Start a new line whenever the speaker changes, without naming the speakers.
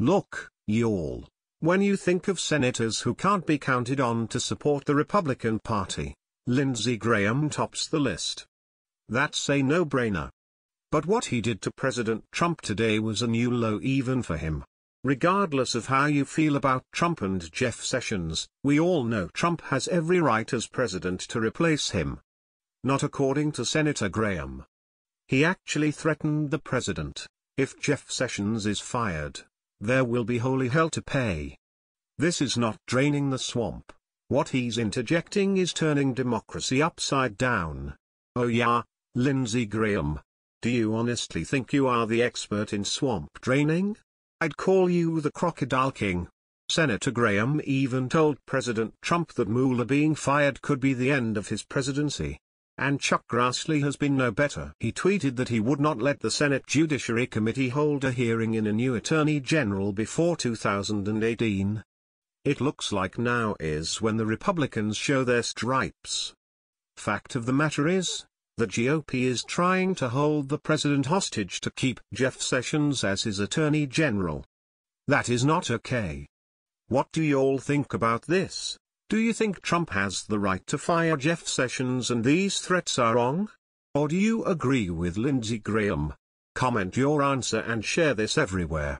Look, y'all. When you think of senators who can't be counted on to support the Republican Party, Lindsey Graham tops the list. That's a no-brainer. But what he did to President Trump today was a new low even for him. Regardless of how you feel about Trump and Jeff Sessions, we all know Trump has every right as president to replace him. Not according to Senator Graham. He actually threatened the president, if Jeff Sessions is fired there will be holy hell to pay. This is not draining the swamp. What he's interjecting is turning democracy upside down. Oh yeah, Lindsey Graham. Do you honestly think you are the expert in swamp draining? I'd call you the crocodile king. Senator Graham even told President Trump that Mueller being fired could be the end of his presidency. And Chuck Grassley has been no better. He tweeted that he would not let the Senate Judiciary Committee hold a hearing in a new Attorney General before 2018. It looks like now is when the Republicans show their stripes. Fact of the matter is, the GOP is trying to hold the president hostage to keep Jeff Sessions as his attorney general. That is not okay. What do you all think about this? Do you think Trump has the right to fire Jeff Sessions and these threats are wrong? Or do you agree with Lindsey Graham? Comment your answer and share this everywhere.